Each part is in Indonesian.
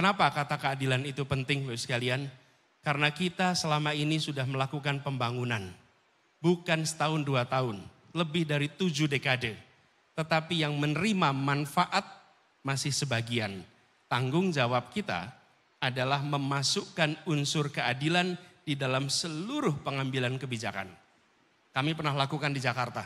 Kenapa kata keadilan itu penting Bapak sekalian? Karena kita selama ini sudah melakukan pembangunan. Bukan setahun dua tahun, lebih dari tujuh dekade. Tetapi yang menerima manfaat masih sebagian. Tanggung jawab kita adalah memasukkan unsur keadilan di dalam seluruh pengambilan kebijakan. Kami pernah lakukan di Jakarta,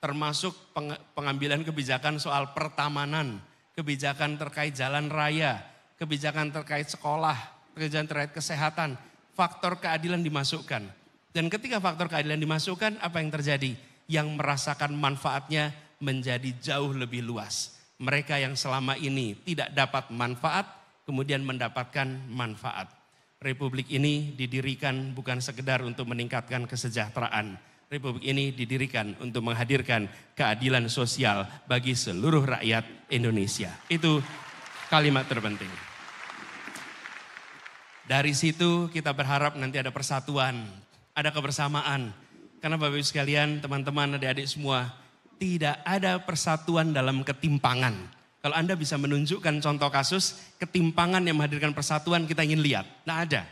termasuk pengambilan kebijakan soal pertamanan, kebijakan terkait jalan raya, kebijakan terkait sekolah, kebijakan terkait kesehatan, faktor keadilan dimasukkan. Dan ketika faktor keadilan dimasukkan, apa yang terjadi? Yang merasakan manfaatnya menjadi jauh lebih luas. Mereka yang selama ini tidak dapat manfaat, kemudian mendapatkan manfaat. Republik ini didirikan bukan sekedar untuk meningkatkan kesejahteraan. Republik ini didirikan untuk menghadirkan keadilan sosial bagi seluruh rakyat Indonesia. Itu kalimat terpenting. Dari situ kita berharap nanti ada persatuan, ada kebersamaan. Karena Bapak Ibu sekalian, teman-teman, adik-adik semua, tidak ada persatuan dalam ketimpangan. Kalau Anda bisa menunjukkan contoh kasus ketimpangan yang menghadirkan persatuan kita ingin lihat. Tidak ada.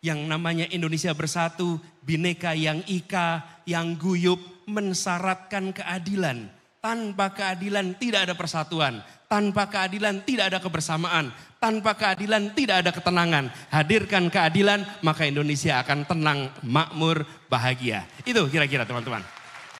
Yang namanya Indonesia bersatu, bineka yang ika, yang guyup, mensyaratkan keadilan. Tanpa keadilan tidak ada persatuan. Tanpa keadilan tidak ada kebersamaan. Tanpa keadilan tidak ada ketenangan. Hadirkan keadilan maka Indonesia akan tenang, makmur, bahagia. Itu kira-kira teman-teman.